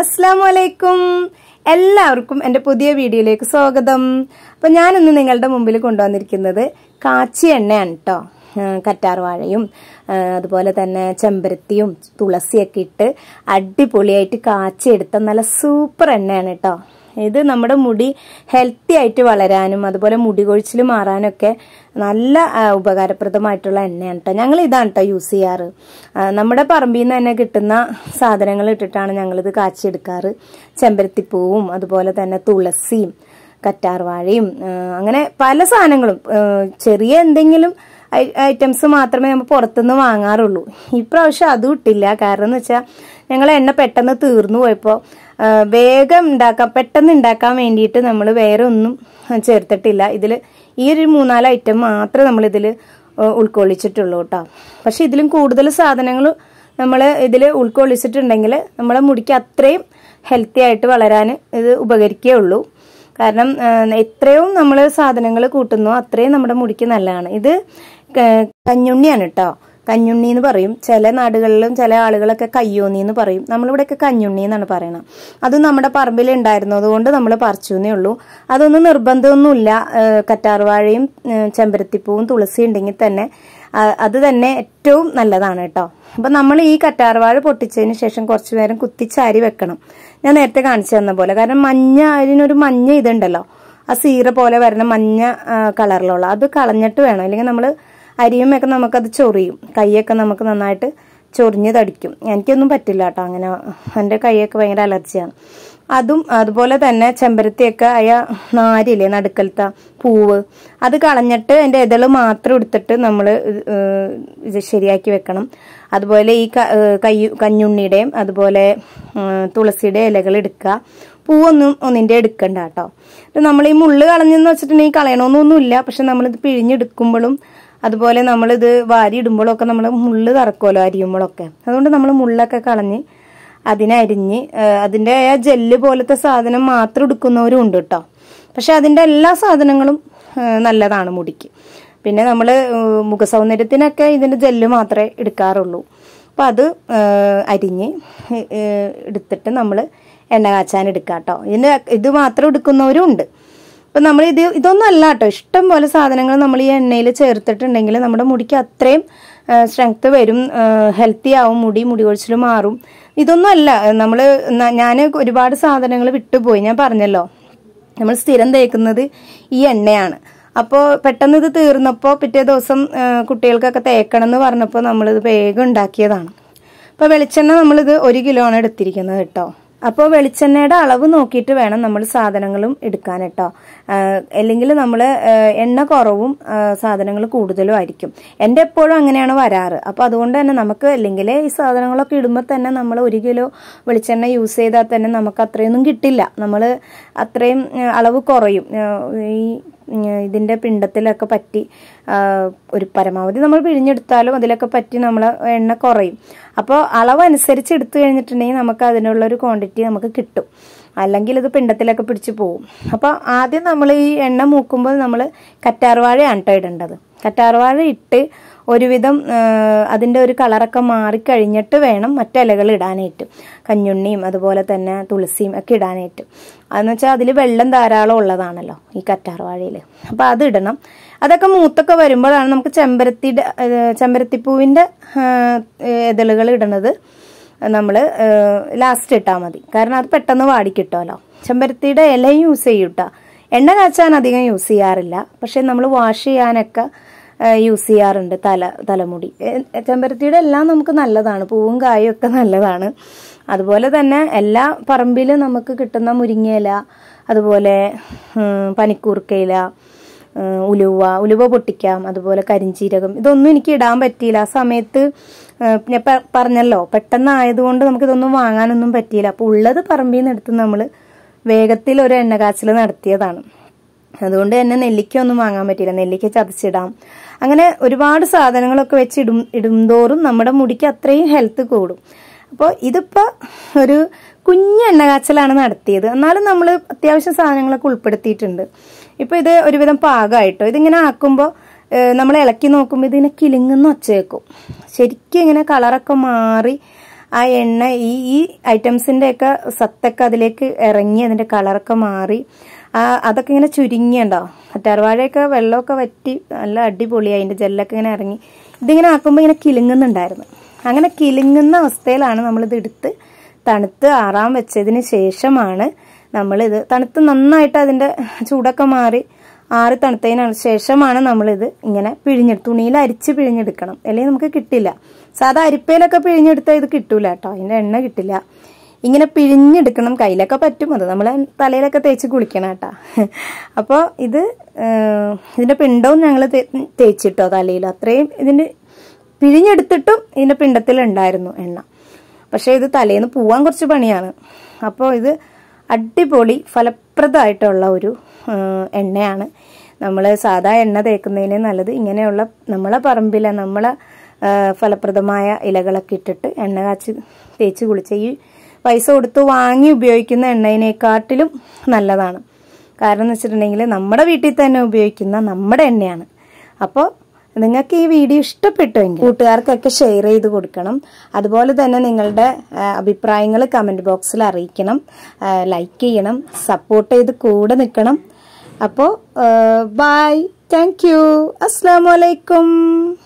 അസ്ലാമലൈക്കും എല്ലാവർക്കും എൻ്റെ പുതിയ വീഡിയോയിലേക്ക് സ്വാഗതം അപ്പോൾ ഞാനിന്ന് നിങ്ങളുടെ മുമ്പിൽ കൊണ്ടുവന്നിരിക്കുന്നത് കാച്ചി എണ്ണയാണ് കേട്ടോ കറ്റാർവാഴയും അതുപോലെ തന്നെ ചെമ്പരത്തിയും തുളസിയൊക്കെ ഇട്ട് അടിപൊളിയായിട്ട് കാച്ചിയെടുത്ത നല്ല സൂപ്പർ എണ്ണയാണ് കേട്ടോ ഇത് നമ്മുടെ മുടി ഹെൽത്തി ആയിട്ട് വളരാനും അതുപോലെ മുടി കൊഴിച്ചിൽ മാറാനൊക്കെ നല്ല ഉപകാരപ്രദമായിട്ടുള്ള എണ്ണയാണ് കേട്ടോ ഞങ്ങൾ ഇതാണ് കേട്ടോ യൂസ് ചെയ്യാറ് നമ്മുടെ പറമ്പിൽ നിന്ന് തന്നെ കിട്ടുന്ന സാധനങ്ങൾ ഇട്ടിട്ടാണ് ഞങ്ങളിത് കാച്ചെടുക്കാറ് ചെമ്പരത്തിപ്പൂവും അതുപോലെ തന്നെ തുളസിയും കറ്റാർവാഴയും അങ്ങനെ പല സാധനങ്ങളും ചെറിയ എന്തെങ്കിലും ഐറ്റംസ് മാത്രമേ നമ്മൾ പുറത്തുനിന്ന് വാങ്ങാറുള്ളൂ ഇപ്രാവശ്യം അതും ഇട്ടില്ല കാരണം എന്ന് വെച്ചാൽ ഞങ്ങൾ എണ്ണ പെട്ടെന്ന് തീർന്നു പോയപ്പോൾ വേഗം ഉണ്ടാക്കാം പെട്ടെന്ന് ഉണ്ടാക്കാൻ വേണ്ടിയിട്ട് നമ്മൾ വേറെ ഒന്നും ചേർത്തിട്ടില്ല ഇതിൽ ഈ ഒരു മൂന്നാല് ഐറ്റം മാത്രമേ ഇതിൽ ഉൾക്കൊള്ളിച്ചിട്ടുള്ളൂ കേട്ടോ പക്ഷെ ഇതിലും കൂടുതൽ സാധനങ്ങൾ നമ്മൾ ഇതിൽ ഉൾക്കൊള്ളിച്ചിട്ടുണ്ടെങ്കിൽ നമ്മളെ മുടിക്ക് അത്രയും ഹെൽത്തി ആയിട്ട് വളരാൻ ഇത് ഉള്ളൂ കാരണം എത്രയും നമ്മൾ സാധനങ്ങൾ കൂട്ടുന്നോ അത്രയും നമ്മുടെ മുടിക്ക് നല്ലതാണ് ഇത് കഞ്ഞുണ്ണിയാണ് കേട്ടോ കഞ്ഞുണ്ണി എന്ന് പറയും ചില നാടുകളിലും ചില ആളുകളൊക്കെ കയ്യോന്നി എന്ന് പറയും നമ്മളിവിടെയൊക്കെ കഞ്ഞുണ്ണി എന്നാണ് പറയുന്നത് അത് നമ്മുടെ പറമ്പിൽ ഉണ്ടായിരുന്നത് കൊണ്ട് നമ്മൾ പറിച്ചു എന്നേ ഉള്ളൂ അതൊന്നും നിർബന്ധമൊന്നുമില്ല കറ്റാർവാഴയും ചെമ്പരത്തിപ്പൂവും തുളസി ഉണ്ടെങ്കിൽ തന്നെ അത് തന്നെ ഏറ്റവും നല്ലതാണ് കേട്ടോ അപ്പൊ നമ്മൾ ഈ കറ്റാർവാഴ പൊട്ടിച്ചതിന് ശേഷം കുറച്ചു നേരം കുത്തിച്ചാരി വെക്കണം ഞാൻ നേരത്തെ കാണിച്ചു തന്ന പോലെ കാരണം മഞ്ഞ അതിനൊരു മഞ്ഞ ഇതുണ്ടല്ലോ ആ സീറ പോലെ വരുന്ന മഞ്ഞ കളറിലുള്ള അത് കളഞ്ഞിട്ട് വേണം അല്ലെങ്കിൽ നമ്മൾ അരിയുമൊക്കെ നമുക്കത് ചൊറിയും കൈയൊക്കെ നമുക്ക് നന്നായിട്ട് ചൊറിഞ്ഞ് തടിക്കും എനിക്കൊന്നും പറ്റില്ല കേട്ടോ അങ്ങനെ എൻ്റെ കൈയൊക്കെ ഭയങ്കര അലർജിയാണ് അതും അതുപോലെ തന്നെ ചെമ്പരത്തിയൊക്കെ അയ നാരില്ലേ നടുക്കലത്തെ പൂവ് അത് കളഞ്ഞിട്ട് അതിൻ്റെ ഇതള് മാത്രം എടുത്തിട്ട് നമ്മൾ ഇത് ശരിയാക്കി വെക്കണം അതുപോലെ ഈ കൈ കഞ്ഞുണ്ണിയുടെയും അതുപോലെ തുളസിയുടെ ഇലകൾ എടുക്കുക പൂവൊന്നും ഒന്നിൻ്റെ എടുക്കണ്ട കേട്ടോ നമ്മൾ ഈ മുള്ള് കളഞ്ഞെന്ന് വെച്ചിട്ടുണ്ടെങ്കിൽ കളയണമെന്നൊന്നുമില്ല പക്ഷെ നമ്മളിത് പിഴിഞ്ഞെടുക്കുമ്പോഴും അതുപോലെ നമ്മളിത് വാരി ഇടുമ്പോഴൊക്കെ നമ്മൾ മുള്ള് തറക്കുമല്ലോ അരിയുമ്പോഴൊക്കെ അതുകൊണ്ട് നമ്മൾ മുള്ളൊക്കെ കളഞ്ഞ് അതിനരിഞ്ഞ് അതിൻ്റെ ആ ജെല്ല് പോലത്തെ സാധനം മാത്രം എടുക്കുന്നവരും ഉണ്ട് കേട്ടോ പക്ഷെ അതിൻ്റെ എല്ലാ സാധനങ്ങളും നല്ലതാണ് മുടിക്ക് പിന്നെ നമ്മൾ മുഖസൗന്ദര്യത്തിനൊക്കെ ഇതിൻ്റെ ജെല്ല് മാത്രമേ എടുക്കാറുള്ളൂ അപ്പോൾ അത് അരിഞ്ഞ് എടുത്തിട്ട് നമ്മൾ എണ്ണ കാച്ചാൻ എടുക്കാം കേട്ടോ ഇതിന് ഇത് മാത്രം എടുക്കുന്നവരും ഉണ്ട് അപ്പം നമ്മൾ ഇത് ഇതൊന്നും അല്ല കേട്ടോ ഇഷ്ടം പോലെ സാധനങ്ങൾ നമ്മൾ ഈ എണ്ണയിൽ ചേർത്തിട്ടുണ്ടെങ്കിൽ നമ്മുടെ മുടിക്ക് അത്രയും സ്ട്രെങ്ത് വരും ഹെൽത്തി ആവും മുടി മുടി കൊഴിച്ചിൽ മാറും ഇതൊന്നും അല്ല നമ്മൾ ഞാൻ ഒരുപാട് സാധനങ്ങൾ വിട്ടുപോയി ഞാൻ പറഞ്ഞല്ലോ നമ്മൾ സ്ഥിരം തേക്കുന്നത് ഈ എണ്ണയാണ് അപ്പോൾ പെട്ടെന്ന് ഇത് തീർന്നപ്പോൾ പിറ്റേ ദിവസം കുട്ടികൾക്കൊക്കെ തേക്കണം എന്ന് പറഞ്ഞപ്പോൾ നമ്മളിത് വേഗം ഉണ്ടാക്കിയതാണ് അപ്പോൾ വെളിച്ചെണ്ണ നമ്മളിത് ഒരു കിലോ ആണ് എടുത്തിരിക്കുന്നത് കേട്ടോ അപ്പോൾ വെളിച്ചെണ്ണയുടെ അളവ് നോക്കിയിട്ട് വേണം നമ്മൾ സാധനങ്ങളും എടുക്കാൻ കേട്ടോ അല്ലെങ്കിൽ നമ്മൾ എണ്ണ കുറവും സാധനങ്ങൾ കൂടുതലും ആയിരിക്കും എൻ്റെ എപ്പോഴും അങ്ങനെയാണ് വരാറ് അപ്പോൾ അതുകൊണ്ട് തന്നെ നമുക്ക് അല്ലെങ്കിൽ ഈ സാധനങ്ങളൊക്കെ ഇടുമ്പോൾ തന്നെ നമ്മൾ ഒരു കിലോ വെളിച്ചെണ്ണ യൂസ് ചെയ്താൽ തന്നെ നമുക്ക് അത്രയൊന്നും കിട്ടില്ല നമ്മൾ അത്രയും അളവ് കുറയും ഈ ഇതിൻ്റെ പിണ്ടത്തിലൊക്കെ പറ്റി ഒരു പരമാവധി നമ്മൾ പിഴിഞ്ഞെടുത്താലും അതിലൊക്കെ പറ്റി നമ്മൾ എണ്ണ കുറയും അപ്പോൾ അളവനുസരിച്ച് എടുത്തു കഴിഞ്ഞിട്ടുണ്ടെങ്കിൽ നമുക്ക് അതിനുള്ളൊരു ക്വാണ്ടിറ്റി നമുക്ക് കിട്ടും അല്ലെങ്കിൽ ഇത് പിണ്ടത്തിലൊക്കെ പിടിച്ച് പോവും അപ്പോൾ ആദ്യം നമ്മൾ ഈ എണ്ണ മൂക്കുമ്പോൾ നമ്മൾ കറ്റാർവാഴയാണ് ഇടേണ്ടത് കറ്റാർവാഴ ഇട്ട് ഒരുവിധം അതിൻ്റെ ഒരു കളറൊക്കെ മാറിക്കഴിഞ്ഞിട്ട് വേണം മറ്റിലകൾ ഇടാനായിട്ട് കഞ്ഞുണ്ണിയും അതുപോലെ തന്നെ തുളസിയും ഒക്കെ ഇടാനായിട്ട് അതെന്ന് വെച്ചാൽ അതിൽ വെള്ളം ധാരാളം ഉള്ളതാണല്ലോ ഈ കറ്റാർവാഴയിൽ അപ്പോൾ അത് ഇടണം അതൊക്കെ മൂത്തൊക്കെ വരുമ്പോഴാണ് നമുക്ക് ചെമ്പരത്തിയുടെ ചെമ്പരത്തിപ്പൂവിൻ്റെ ഇതളുകൾ ഇടണത് നമ്മൾ ലാസ്റ്റ് ഇട്ടാൽ മതി കാരണം അത് പെട്ടെന്ന് വാടിക്കിട്ടുമല്ലോ ചെമ്പരത്തിയുടെ ഇലയും യൂസ് ചെയ്യൂട്ടോ എണ്ണ കാച്ചാൻ അധികം യൂസ് ചെയ്യാറില്ല പക്ഷേ നമ്മൾ വാഷ് ചെയ്യാനൊക്കെ യൂസ് ചെയ്യാറുണ്ട് തല തലമുടി ചെമ്പരത്തിയുടെ എല്ലാം നമുക്ക് നല്ലതാണ് പൂവും കായും ഒക്കെ നല്ലതാണ് അതുപോലെ തന്നെ എല്ലാ പറമ്പിലും നമുക്ക് കിട്ടുന്ന മുരിങ്ങയില അതുപോലെ പനിക്കൂർക്കയില ഉലുവ ഉലുവ പൊട്ടിക്കാം അതുപോലെ കരിഞ്ചീരകം ഇതൊന്നും എനിക്ക് ഇടാൻ പറ്റിയില്ല ആ സമയത്ത് ഞാൻ പറഞ്ഞല്ലോ പെട്ടെന്നായതുകൊണ്ട് നമുക്കിതൊന്നും വാങ്ങാനൊന്നും പറ്റിയില്ല അപ്പോൾ ഉള്ളത് പറമ്പിൽ നിന്ന് നമ്മൾ വേഗത്തിൽ ഒരു എണ്ണ കാച്ചിൽ നടത്തിയതാണ് അതുകൊണ്ട് തന്നെ നെല്ലിക്ക ഒന്നും വാങ്ങാൻ പറ്റില്ല നെല്ലിക്ക ചതച്ചിടാം അങ്ങനെ ഒരുപാട് സാധനങ്ങളൊക്കെ വെച്ച് ഇടും ഇടും നമ്മുടെ മുടിക്ക് അത്രയും ഹെൽത്ത് കൂടും അപ്പോൾ ഇതിപ്പോൾ ഒരു കുഞ്ഞ് കാച്ചലാണ് നടത്തിയത് എന്നാലും നമ്മൾ അത്യാവശ്യം സാധനങ്ങളൊക്കെ ഉൾപ്പെടുത്തിയിട്ടുണ്ട് ഇപ്പൊ ഇത് ഒരുവിധം പാകമായിട്ടോ ഇതിങ്ങനെ ആക്കുമ്പോൾ നമ്മൾ ഇളക്കി നോക്കുമ്പോൾ ഇതിനെ കിലുങ്ങുന്ന ഒച്ചയേക്കും ശരിക്കും ഇങ്ങനെ കളറൊക്കെ മാറി ആ എണ്ണ ഈ ഈ ഐറ്റംസിൻ്റെയൊക്കെ സത്തൊക്കെ അതിലേക്ക് ഇറങ്ങി അതിൻ്റെ കളറൊക്കെ മാറി അതൊക്കെ ഇങ്ങനെ ചുരുങ്ങിയുണ്ടോ അറ്റാർവാഴയൊക്കെ വെള്ളമൊക്കെ വറ്റി നല്ല അടിപൊളി അതിൻ്റെ ജെല്ലൊക്കെ ഇങ്ങനെ ഇറങ്ങി ഇതിങ്ങനെ ആക്കുമ്പോൾ ഇങ്ങനെ കിലുങ്ങുന്നുണ്ടായിരുന്നു അങ്ങനെ കിലുങ്ങുന്ന അവസ്ഥയിലാണ് നമ്മളിത് എടുത്ത് തണുത്ത് ആറാൻ വെച്ചതിന് ശേഷമാണ് നമ്മളിത് തണുത്ത് നന്നായിട്ട് അതിൻ്റെ ചൂടൊക്കെ മാറി ആറി തണുത്തതിന് ശേഷമാണ് നമ്മളിത് ഇങ്ങനെ പിഴിഞ്ഞെടുത്ത് തുണിയിൽ അരിച്ച് പിഴിഞ്ഞെടുക്കണം അല്ലെങ്കിൽ നമുക്ക് കിട്ടില്ല സാധാ അരിപ്പയിലൊക്കെ പിഴിഞ്ഞെടുത്താൽ ഇത് കിട്ടൂല കേട്ടോ അതിൻ്റെ എണ്ണ കിട്ടില്ല ഇങ്ങനെ പിഴിഞ്ഞെടുക്കണം കയ്യിലൊക്കെ പറ്റും അത് നമ്മൾ തലയിലൊക്കെ തേച്ച് കുളിക്കണം കേട്ടോ അപ്പോൾ ഇത് ഇതിൻ്റെ പിണ്ടവും ഞങ്ങൾ തേച്ചിട്ടോ തലയിൽ അത്രയും ഇതിന് പിഴിഞ്ഞെടുത്തിട്ടും ഇതിൻ്റെ പിണ്ടത്തിലുണ്ടായിരുന്നു എണ്ണ പക്ഷേ ഇത് തലേന്ന് പോവാൻ കുറച്ച് പണിയാണ് അപ്പോൾ ഇത് അടിപൊളി ഫലപ്രദമായിട്ടുള്ള ഒരു എണ്ണയാണ് നമ്മൾ സാധാ എണ്ണ തേക്കുന്നതിന് നല്ലത് ഇങ്ങനെയുള്ള നമ്മളെ പറമ്പിലെ നമ്മളെ ഫലപ്രദമായ ഇലകളൊക്കെ ഇട്ടിട്ട് എണ്ണ കാച്ച് തേച്ച് കുളിച്ച ഈ പൈസ കൊടുത്ത് വാങ്ങി ഉപയോഗിക്കുന്ന എണ്ണയിനെക്കാട്ടിലും നല്ലതാണ് കാരണം എന്ന് വെച്ചിട്ടുണ്ടെങ്കിൽ നമ്മുടെ വീട്ടിൽ തന്നെ ഉപയോഗിക്കുന്ന നമ്മുടെ എണ്ണയാണ് അപ്പോൾ നിങ്ങൾക്ക് ഈ വീഡിയോ ഇഷ്ടപ്പെട്ടുവെങ്കിൽ കൂട്ടുകാർക്കൊക്കെ ഷെയർ ചെയ്ത് കൊടുക്കണം അതുപോലെ തന്നെ നിങ്ങളുടെ അഭിപ്രായങ്ങൾ കമൻറ്റ് ബോക്സിൽ അറിയിക്കണം ലൈക്ക് ചെയ്യണം സപ്പോർട്ട് ചെയ്ത് കൂടെ നിൽക്കണം അപ്പോൾ ബായ് താങ്ക് യു അസ്സാം വലൈക്കും